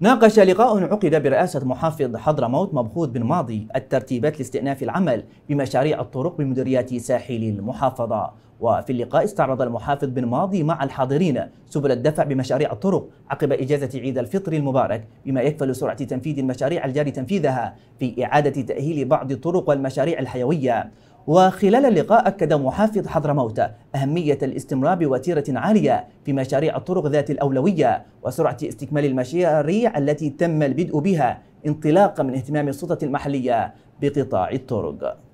ناقش لقاء عقد برئاسة محافظ حضرموت مبخوذ بن ماضي الترتيبات لاستئناف العمل بمشاريع الطرق بمديريات ساحل المحافظة وفي اللقاء استعرض المحافظ بن ماضي مع الحاضرين سبل الدفع بمشاريع الطرق عقب إجازة عيد الفطر المبارك بما يكفل سرعة تنفيذ المشاريع الجاري تنفيذها في إعادة تأهيل بعض الطرق والمشاريع الحيوية وخلال اللقاء أكد محافظ حضرموت أهمية الاستمرار بوتيرة عالية في مشاريع الطرق ذات الأولوية وسرعة استكمال المشاريع التي تم البدء بها انطلاقا من اهتمام السلطة المحلية بقطاع الطرق